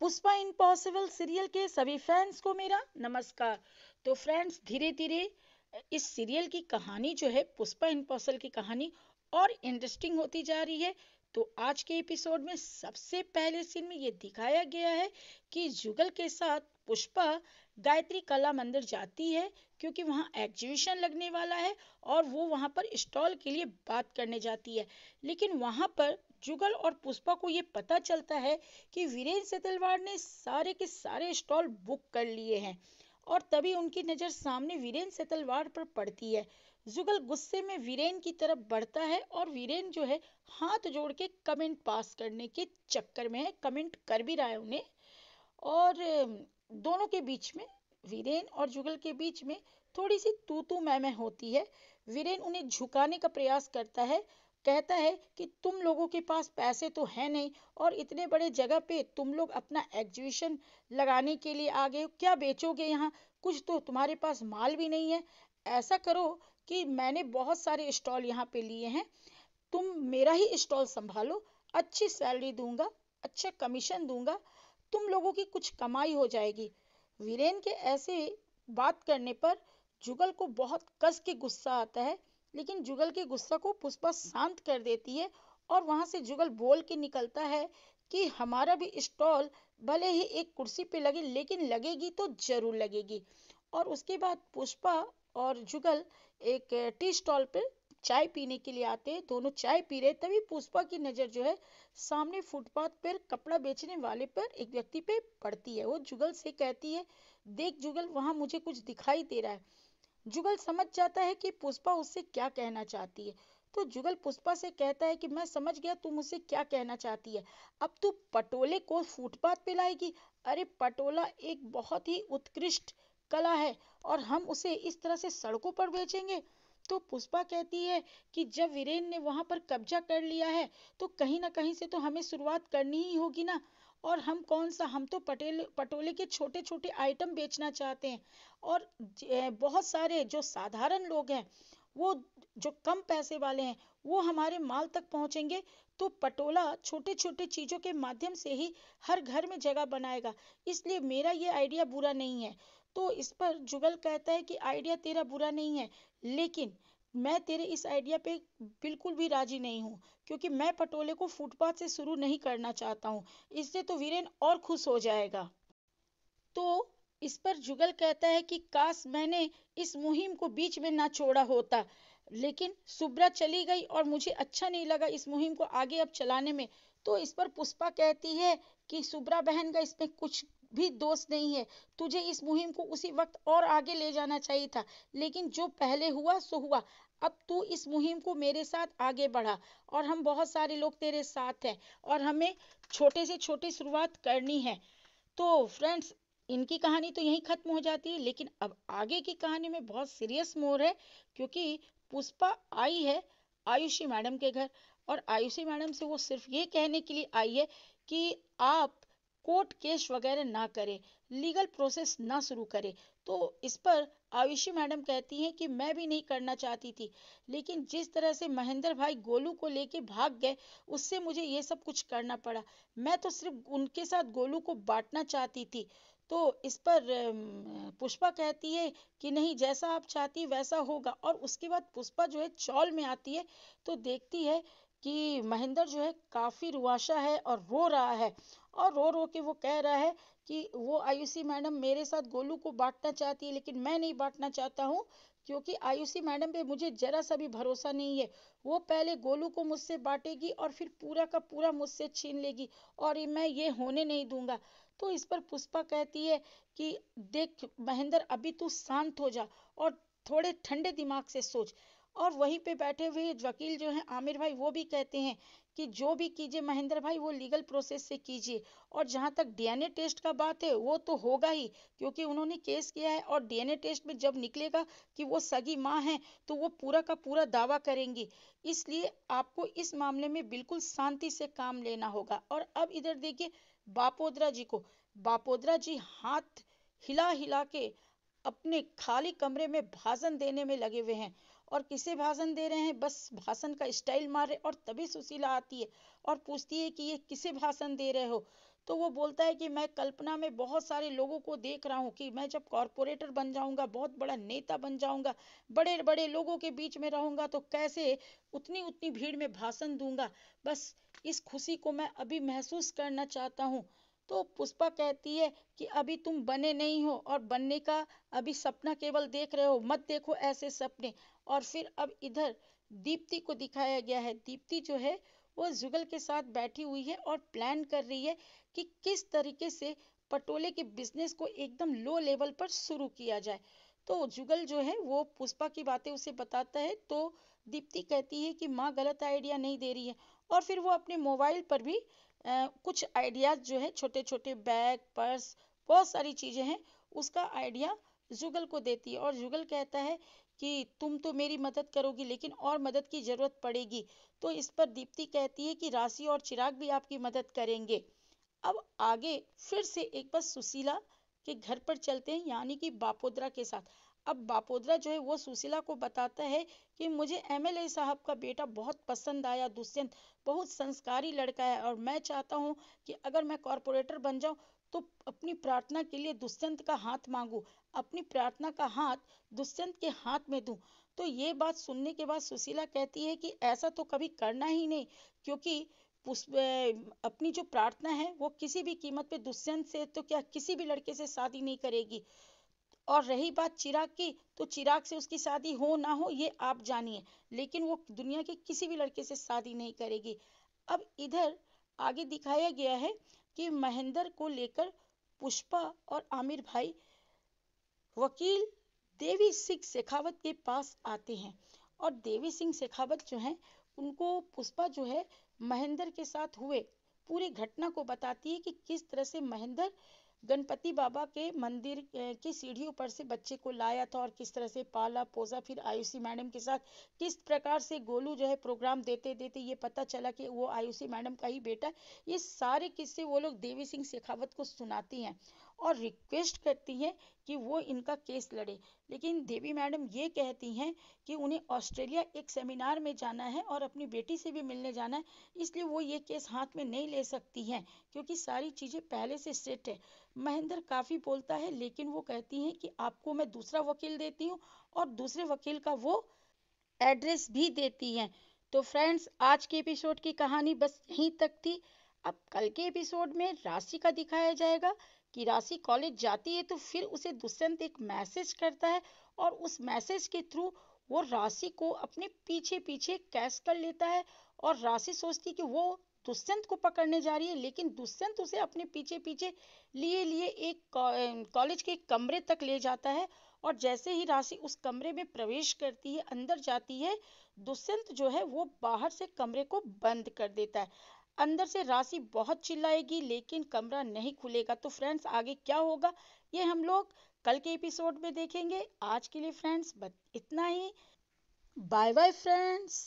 Pushpa impossible serial के सभी fans को मेरा नमस्कार तो फ्रेंड्स धीरे धीरे इस सीरियल की कहानी जो है पुष्पा इम्पॉसिबल की कहानी और इंटरेस्टिंग होती जा रही है तो आज के एपिसोड में सबसे पहले सीन में ये दिखाया गया है कि जुगल के साथ पुष्पा गायत्री कला मंदिर जाती है क्योंकि वहाँ एग्जीबिशन लगने वाला है और वो वहाँ पर स्टॉल के लिए बात करने जाती है लेकिन वहाँ पर जुगल और पुष्पा को ये पता चलता है कि वीरेंद्र सेतलवाड़ ने सारे के सारे स्टॉल बुक कर लिए हैं और तभी उनकी नज़र सामने वीरेंद्र सेतलवाड़ पर पड़ती है जुगल गुस्से में वीरेन की तरफ बढ़ता है और वीरेन जो है हाथ जोड़ के कमेंट पास करने के चक्कर में है कमेंट कर भी रहा है उन्हें और दोनों के बीच में वीरेन और जुगल के बीच में थोड़ी सी तू तू मैं मैं होती है वीरेन उन्हें झुकाने का प्रयास करता है कहता है कि तुम लोगों के पास पैसे तो है नहीं और इतने बड़े जगह पे तुम लोग अपना एग्जीबिशन लगाने के लिए आ गए क्या बेचोगे यहाँ कुछ तो तुम्हारे पास माल भी नहीं है ऐसा करो कि मैंने बहुत सारे स्टॉल यहाँ पे लिए हैं तुम मेरा ही स्टॉल संभालो अच्छी सैलरी दूंगा अच्छा कमीशन दूंगा तुम लोगों की कुछ कमाई हो जाएगी वीरेन के ऐसे बात करने पर जुगल को बहुत कस के गुस्सा आता है लेकिन जुगल के गुस्सा को पुष्पा शांत कर देती है और वहां से जुगल बोल के निकलता है कि हमारा भी स्टॉल भले ही एक कुर्सी पे लगे लेकिन लगेगी तो जरूर लगेगी और उसके बाद पुष्पा और जुगल एक टी स्टॉल पे चाय पीने के लिए आते हैं दोनों चाय पी रहे तभी पुष्पा की नज़र जो है सामने फुटपाथ पर कपड़ा बेचने वाले पर एक व्यक्ति पे पड़ती है वो जुगल से कहती है देख जुगल वहाँ मुझे कुछ दिखाई दे रहा है जुगल समझ जाता है कि पुष्पा उससे क्या कहना चाहती है तो जुगल पुष्पा से कहता है कि मैं समझ गया तू मुझसे क्या कहना चाहती है अब तू पटोले को फुटपाथ पे लाएगी अरे पटोला एक बहुत ही उत्कृष्ट कला है और हम उसे इस तरह से सड़कों पर बेचेंगे तो पुष्पा कहती है कि जब वीरेन ने वहां पर कब्जा कर लिया है तो कहीं ना कहीं से तो हमें शुरुआत करनी ही होगी ना और हम कौन सा हम तो पटेल पटोले के छोटे छोटे आइटम बेचना चाहते हैं और बहुत सारे जो साधारण लोग हैं वो जो कम पैसे वाले हैं वो हमारे माल तक पहुंचेंगे तो पटोला छोटे छोटे चीज़ों के माध्यम से ही हर घर में जगह बनाएगा इसलिए मेरा ये आइडिया बुरा नहीं है तो इस पर जुगल कहता है कि आइडिया तेरा बुरा नहीं है लेकिन मैं तेरे इस आइडिया पे बिल्कुल भी राजी नहीं हूँ क्योंकि मैं पटोले को फुटपाथ से शुरू नहीं करना चाहता हूँ इससे तो वीरेन और खुश हो जाएगा तो इस पर जुगल कहता है कि काश मैंने इस मुहिम को बीच में ना छोड़ा होता लेकिन सुब्रा चली गई और मुझे अच्छा नहीं लगा इस मुहिम को आगे अब चलाने में तो इस पर पुष्पा कहती है कि सुब्रा बहन का इसमें कुछ भी दोस्त नहीं है तुझे इस मुहिम को उसी वक्त और आगे ले जाना चाहिए था लेकिन जो पहले हुआ सो हुआ अब तू इस मुहिम को मेरे साथ आगे बढ़ा और हम बहुत सारे लोग तेरे साथ हैं और हमें छोटे से छोटी शुरुआत करनी है तो फ्रेंड्स इनकी कहानी तो यहीं खत्म हो जाती है लेकिन अब आगे की कहानी में बहुत सीरियस मोड़ है क्योंकि पुष्पा आई है आयुषी मैडम के घर और आयुषी मैडम से वो सिर्फ ये कहने के लिए आई है कि आप कोर्ट केस वगैरह ना करे लीगल प्रोसेस ना शुरू करे तो इस पर आयुषी मैडम कहती हैं कि मैं भी नहीं करना चाहती थी लेकिन जिस तरह से महेंद्र भाई गोलू को लेके भाग गए उससे मुझे ये सब कुछ करना पड़ा मैं तो सिर्फ उनके साथ गोलू को बांटना चाहती थी तो इस पर पुष्पा कहती है कि नहीं जैसा आप चाहती वैसा होगा और उसके बाद पुष्पा जो है चौल में आती है तो देखती है कि महेंद्र जो है काफ़ी रुआशा है और रो रहा है और रो रो के वो कह रहा है कि वो आयुषी मैडम मेरे साथ गोलू को बांटना चाहती है लेकिन मैं नहीं बांटना चाहता हूँ क्योंकि आयुषी मैडम पे मुझे जरा सा भी भरोसा नहीं है वो पहले गोलू को मुझसे बांटेगी और फिर पूरा का पूरा मुझसे छीन लेगी और मैं ये होने नहीं दूंगा तो इस पर पुष्पा कहती है कि देख महेंद्र अभी तू शांत हो जा और थोड़े ठंडे दिमाग से सोच और वहीं पे बैठे हुए वकील जो हैं आमिर भाई वो भी कहते हैं कि जो भी कीजिए महेंद्र भाई वो लीगल प्रोसेस से कीजिए और जहाँ तक डीएनए टेस्ट का बात है वो तो होगा ही क्योंकि उन्होंने केस किया है और डीएनए टेस्ट में जब निकलेगा कि वो सगी माँ है तो वो पूरा का पूरा दावा करेंगी इसलिए आपको इस मामले में बिल्कुल शांति से काम लेना होगा और अब इधर देखिए बापोदरा जी को बापोदरा जी हाथ हिला हिला के अपने खाली कमरे में भाषण देने में लगे हुए हैं और किसे भाषण दे रहे हैं बस भाषण का स्टाइल मारे और तभी सुशीला आती है और पूछती है कि ये किसे भाषण दे रहे हो तो वो बोलता है कि मैं कल्पना में बहुत सारे लोगों को देख रहा हूँ कि मैं जब कॉरपोरेटर बन जाऊंगा बहुत बड़ा नेता बन जाऊंगा बड़े बड़े लोगों के बीच में रहूंगा तो कैसे उतनी उतनी भीड़ में भाषण दूंगा बस इस खुशी को मैं अभी महसूस करना चाहता हूँ तो पुष्पा कहती है कि अभी तुम बने नहीं हो और बनने का अभी सपना केवल देख रहे हो मत देखो ऐसे सपने और फिर अब इधर दीप्ति को दिखाया गया है दीप्ति जो है वो जुगल के साथ बैठी हुई है और प्लान कर रही है कि किस तरीके से पटोले के बिजनेस को एकदम लो लेवल पर शुरू किया जाए तो जुगल जो है वो पुष्पा की बातें उसे बताता है तो दीप्ति कहती है कि माँ गलत आइडिया नहीं दे रही है और फिर वो अपने मोबाइल पर भी कुछ आइडियाज़ जो है छोटे छोटे बैग पर्स बहुत सारी चीज़ें हैं उसका आइडिया जुगल को देती है और जुगल कहता है कि तुम तो मेरी मदद करोगी लेकिन और मदद की ज़रूरत पड़ेगी तो इस पर दीप्ति कहती है कि राशि और चिराग भी आपकी मदद करेंगे अब आगे फिर से एक बार सुशीला के घर पर चलते हैं यानी कि बापोद्रा के साथ अब बापोदरा जो है वो सुशीला को बताता है कि मुझे एमएलए साहब का बेटा बहुत पसंद आया दुष्यंत बहुत संस्कारी लड़का है और मैं चाहता हूँ कि अगर मैं कॉरपोरेटर बन जाऊँ तो अपनी प्रार्थना के लिए दुष्यंत का हाथ मांगू अपनी प्रार्थना का हाथ दुष्यंत के हाथ में दू तो ये बात सुनने के बाद सुशीला कहती है कि ऐसा तो कभी करना ही नहीं क्योंकि अपनी जो प्रार्थना है वो किसी भी कीमत पे दुष्यंत से तो क्या किसी भी लड़के से शादी नहीं करेगी और रही बात चिराग की तो चिराग से उसकी शादी हो ना हो ये आप जानिए लेकिन वो दुनिया के किसी भी लड़के से शादी नहीं करेगी अब इधर आगे दिखाया गया है कि महेंद्र को लेकर पुष्पा और आमिर भाई वकील देवी सिंह शेखावत के पास आते हैं और देवी सिंह शेखावत जो हैं उनको पुष्पा जो है महेंद्र के साथ हुए पूरी घटना को बताती है कि किस तरह से महेंद्र गणपति बाबा के मंदिर की सीढ़ी ऊपर से बच्चे को लाया था और किस तरह से पाला पोसा फिर आयुषी मैडम के साथ किस प्रकार से गोलू जो है प्रोग्राम देते देते ये पता चला कि वो आयुषी मैडम का ही बेटा ये सारे किस्से वो लोग देवी सिंह शेखावत को सुनाती हैं और रिक्वेस्ट करती है कि वो इनका केस लड़े लेकिन देवी मैडम ये कहती हैं कि उन्हें ऑस्ट्रेलिया एक सेमिनार में जाना है और अपनी बेटी से भी मिलने जाना है इसलिए वो ये केस हाथ में नहीं ले सकती हैं क्योंकि सारी चीज़ें पहले से सेट है महेंद्र काफ़ी बोलता है लेकिन वो कहती हैं कि आपको मैं दूसरा वकील देती हूँ और दूसरे वकील का वो एड्रेस भी देती हैं तो फ्रेंड्स आज के एपिसोड की कहानी बस यहीं तक थी अब कल के एपिसोड में राशि का दिखाया जाएगा कि राशि कॉलेज जाती है तो फिर उसे दुष्यंत एक मैसेज करता है और उस मैसेज के थ्रू वो राशि को अपने पीछे पीछे कैश कर लेता है और राशि सोचती कि वो दुष्यंत को पकड़ने जा रही है लेकिन दुष्यंत उसे अपने पीछे पीछे लिए लिए एक कॉलेज के कमरे तक ले जाता है और जैसे ही राशि उस कमरे में प्रवेश करती है अंदर जाती है दुष्यंत जो है वो बाहर से कमरे को बंद कर देता है अंदर से राशि बहुत चिल्लाएगी लेकिन कमरा नहीं खुलेगा तो फ्रेंड्स आगे क्या होगा ये हम लोग कल के एपिसोड में देखेंगे आज के लिए फ्रेंड्स बस इतना ही बाय बाय फ्रेंड्स